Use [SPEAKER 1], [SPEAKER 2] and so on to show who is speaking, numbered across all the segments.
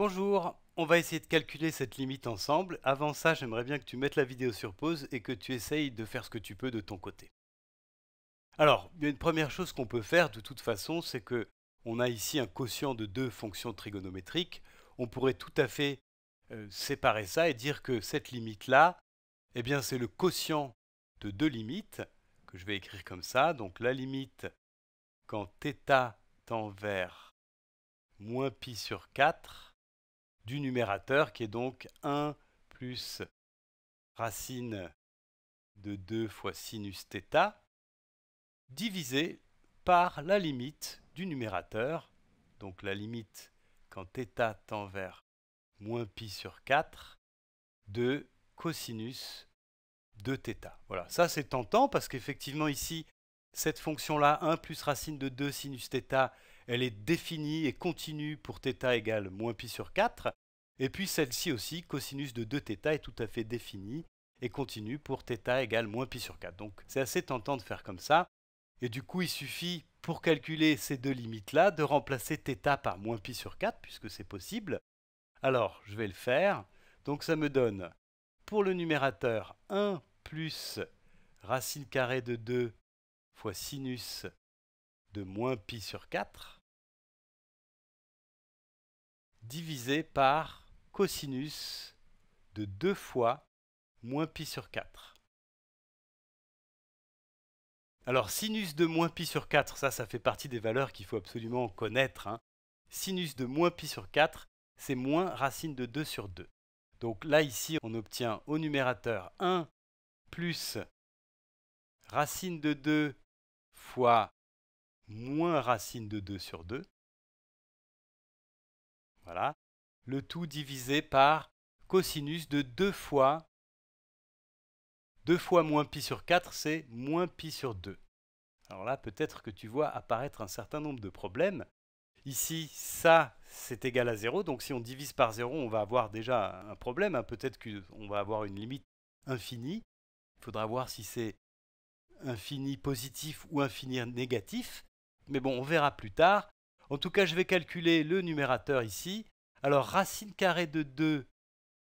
[SPEAKER 1] Bonjour, on va essayer de calculer cette limite ensemble. Avant ça, j'aimerais bien que tu mettes la vidéo sur pause et que tu essayes de faire ce que tu peux de ton côté. Alors, une première chose qu'on peut faire de toute façon, c'est que on a ici un quotient de deux fonctions trigonométriques. On pourrait tout à fait euh, séparer ça et dire que cette limite-là, eh bien, c'est le quotient de deux limites que je vais écrire comme ça. Donc la limite quand θ tend vers moins pi sur 4 du numérateur qui est donc 1 plus racine de 2 fois sinus θ divisé par la limite du numérateur, donc la limite quand θ tend vers moins pi sur 4 de cosinus de θ. Voilà, ça c'est tentant parce qu'effectivement ici, cette fonction-là, 1 plus racine de 2 sinus θ, elle est définie et continue pour θ égale moins pi sur 4, et puis celle-ci aussi, cosinus de 2θ, est tout à fait définie et continue pour θ égale moins pi sur 4. Donc c'est assez tentant de faire comme ça, et du coup il suffit pour calculer ces deux limites-là de remplacer θ par moins pi sur 4, puisque c'est possible. Alors je vais le faire, donc ça me donne pour le numérateur 1 plus racine carrée de 2 fois sinus de moins pi sur 4 divisé par cosinus de 2 fois moins pi sur 4. Alors sinus de moins pi sur 4, ça, ça fait partie des valeurs qu'il faut absolument connaître. Hein. Sinus de moins pi sur 4, c'est moins racine de 2 sur 2. Donc là, ici, on obtient au numérateur 1 plus racine de 2 fois moins racine de 2 sur 2. Voilà. Le tout divisé par cosinus de 2 fois 2 fois moins pi sur 4, c'est moins pi sur 2. Alors là, peut-être que tu vois apparaître un certain nombre de problèmes. Ici, ça, c'est égal à 0. Donc si on divise par 0, on va avoir déjà un problème. Hein. Peut-être qu'on va avoir une limite infinie. Il faudra voir si c'est infini positif ou infini négatif mais bon, on verra plus tard. En tout cas, je vais calculer le numérateur ici. Alors, racine carrée de 2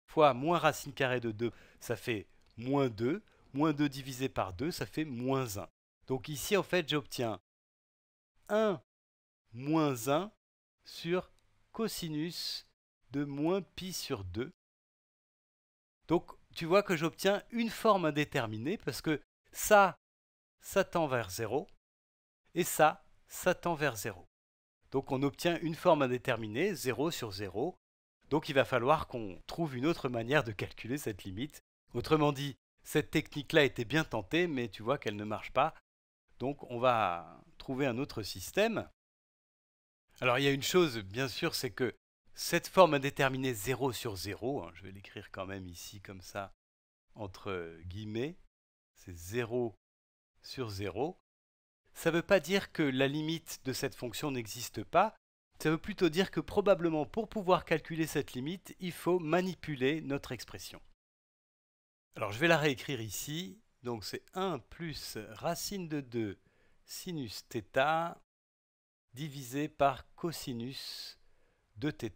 [SPEAKER 1] fois moins racine carrée de 2, ça fait moins 2. Moins 2 divisé par 2, ça fait moins 1. Donc ici, en fait, j'obtiens 1 moins 1 sur cosinus de moins pi sur 2. Donc, tu vois que j'obtiens une forme indéterminée parce que ça, ça tend vers 0 et ça, ça tend vers 0. Donc on obtient une forme indéterminée, 0 sur 0. Donc il va falloir qu'on trouve une autre manière de calculer cette limite. Autrement dit, cette technique-là était bien tentée, mais tu vois qu'elle ne marche pas. Donc on va trouver un autre système. Alors il y a une chose, bien sûr, c'est que cette forme indéterminée 0 sur 0, hein, je vais l'écrire quand même ici comme ça, entre guillemets, c'est 0 sur 0, ça ne veut pas dire que la limite de cette fonction n'existe pas, ça veut plutôt dire que probablement pour pouvoir calculer cette limite, il faut manipuler notre expression. Alors je vais la réécrire ici, donc c'est 1 plus racine de 2 sinus θ divisé par cosinus de θ.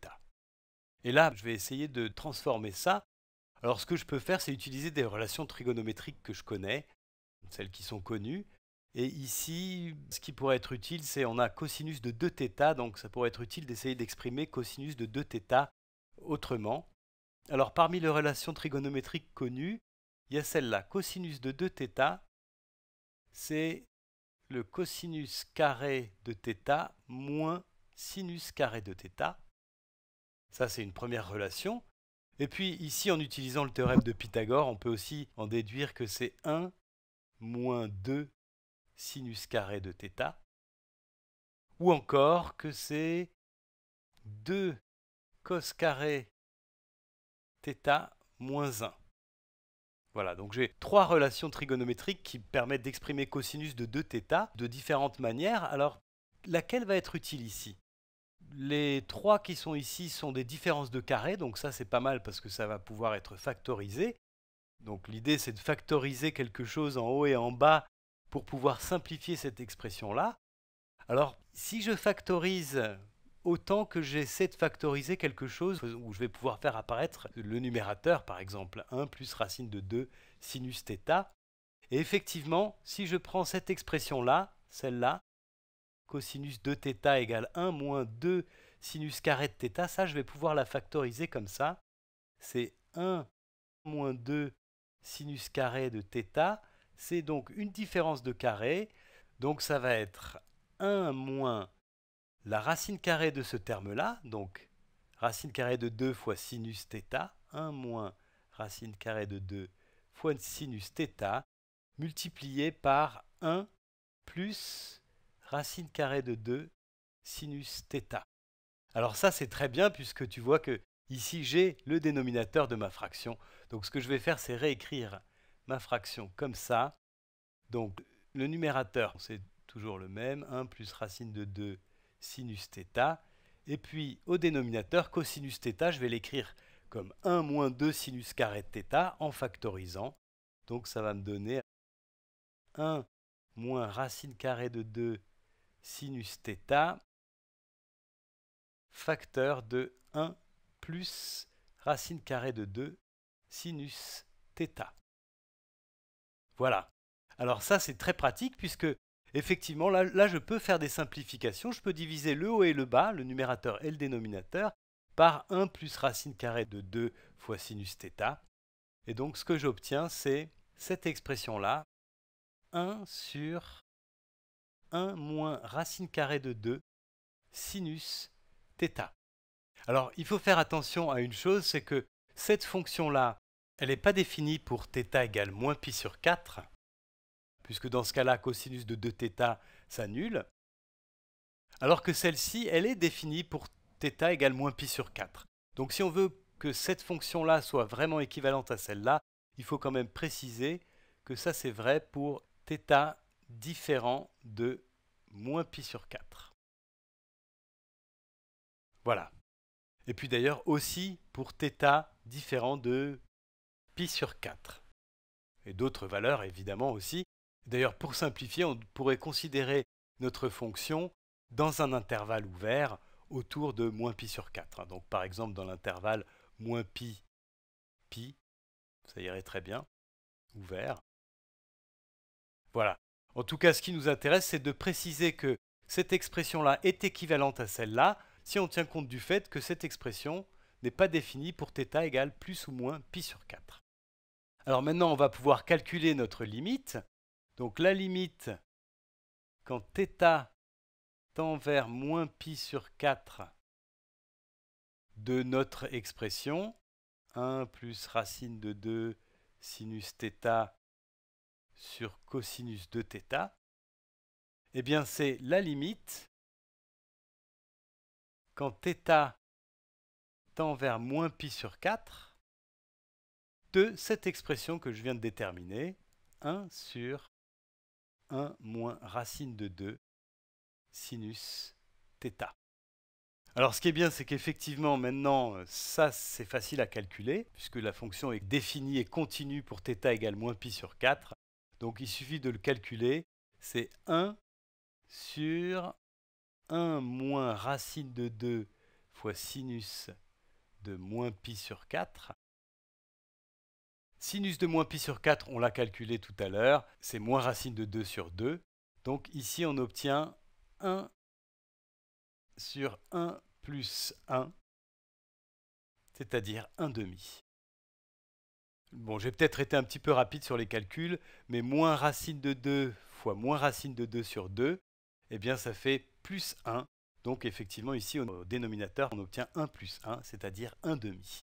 [SPEAKER 1] Et là, je vais essayer de transformer ça. Alors ce que je peux faire, c'est utiliser des relations trigonométriques que je connais, celles qui sont connues, et ici, ce qui pourrait être utile, c'est on a cosinus de 2θ, donc ça pourrait être utile d'essayer d'exprimer cosinus de 2θ autrement. Alors parmi les relations trigonométriques connues, il y a celle-là, cosinus de 2θ, c'est le cosinus carré de θ moins sinus carré de θ. Ça, c'est une première relation. Et puis ici, en utilisant le théorème de Pythagore, on peut aussi en déduire que c'est 1 moins 2 sinus carré de θ, ou encore que c'est 2 cos carré θ moins 1. Voilà, donc j'ai trois relations trigonométriques qui permettent d'exprimer cosinus de 2θ de différentes manières. Alors, laquelle va être utile ici Les trois qui sont ici sont des différences de carré, donc ça c'est pas mal parce que ça va pouvoir être factorisé. Donc l'idée c'est de factoriser quelque chose en haut et en bas pour pouvoir simplifier cette expression-là. Alors, si je factorise autant que j'essaie de factoriser quelque chose où je vais pouvoir faire apparaître le numérateur, par exemple 1 plus racine de 2 sinus θ. Et effectivement, si je prends cette expression-là, celle-là, cosinus de θ égale 1 moins 2 sinus carré de θ, ça je vais pouvoir la factoriser comme ça. C'est 1 moins 2 sinus carré de θ c'est donc une différence de carré, donc ça va être 1 moins la racine carrée de ce terme-là, donc racine carrée de 2 fois sinus θ, 1 moins racine carrée de 2 fois sinus θ, multiplié par 1 plus racine carrée de 2 sinus θ. Alors ça c'est très bien puisque tu vois que ici j'ai le dénominateur de ma fraction. Donc ce que je vais faire c'est réécrire ma fraction comme ça. Donc le numérateur, c'est toujours le même, 1 plus racine de 2 sinus θ. Et puis au dénominateur, cosinus θ, je vais l'écrire comme 1 moins 2 sinus carré de θ en factorisant. Donc ça va me donner 1 moins racine carré de 2 sinus θ facteur de 1 plus racine carré de 2 sinus θ. Voilà. Alors ça, c'est très pratique puisque effectivement, là, je peux faire des simplifications. Je peux diviser le haut et le bas, le numérateur et le dénominateur, par 1 plus racine carrée de 2 fois sinus θ. Et donc, ce que j'obtiens, c'est cette expression-là, 1 sur 1 moins racine carrée de 2 sinus θ. Alors, il faut faire attention à une chose, c'est que cette fonction-là, elle n'est pas définie pour θ égale moins pi sur 4, puisque dans ce cas-là, cosinus de 2θ s'annule, alors que celle-ci, elle est définie pour θ égale moins pi sur 4. Donc si on veut que cette fonction-là soit vraiment équivalente à celle-là, il faut quand même préciser que ça c'est vrai pour θ différent de moins pi sur 4. Voilà. Et puis d'ailleurs aussi pour θ différent de sur 4. Et d'autres valeurs évidemment aussi. D'ailleurs, pour simplifier, on pourrait considérer notre fonction dans un intervalle ouvert autour de moins pi sur 4. Hein, donc par exemple dans l'intervalle moins pi pi, ça irait très bien, ouvert. Voilà. En tout cas, ce qui nous intéresse, c'est de préciser que cette expression-là est équivalente à celle-là si on tient compte du fait que cette expression n'est pas définie pour θ égale plus ou moins pi sur 4. Alors maintenant, on va pouvoir calculer notre limite. Donc la limite, quand θ tend vers moins pi sur 4 de notre expression, 1 plus racine de 2 sinus sur cosinus de θ, eh bien c'est la limite quand θ tend vers moins pi sur 4 de cette expression que je viens de déterminer, 1 sur 1 moins racine de 2 sinus θ. Alors ce qui est bien, c'est qu'effectivement maintenant, ça c'est facile à calculer, puisque la fonction est définie et continue pour θ égale moins pi sur 4. Donc il suffit de le calculer, c'est 1 sur 1 moins racine de 2 fois sinus de moins pi sur 4 Sinus de moins pi sur 4, on l'a calculé tout à l'heure, c'est moins racine de 2 sur 2. Donc ici, on obtient 1 sur 1 plus 1, c'est-à-dire 1 demi. Bon, j'ai peut-être été un petit peu rapide sur les calculs, mais moins racine de 2 fois moins racine de 2 sur 2, eh bien ça fait plus 1. Donc effectivement, ici, au dénominateur, on obtient 1 plus 1, c'est-à-dire 1 demi.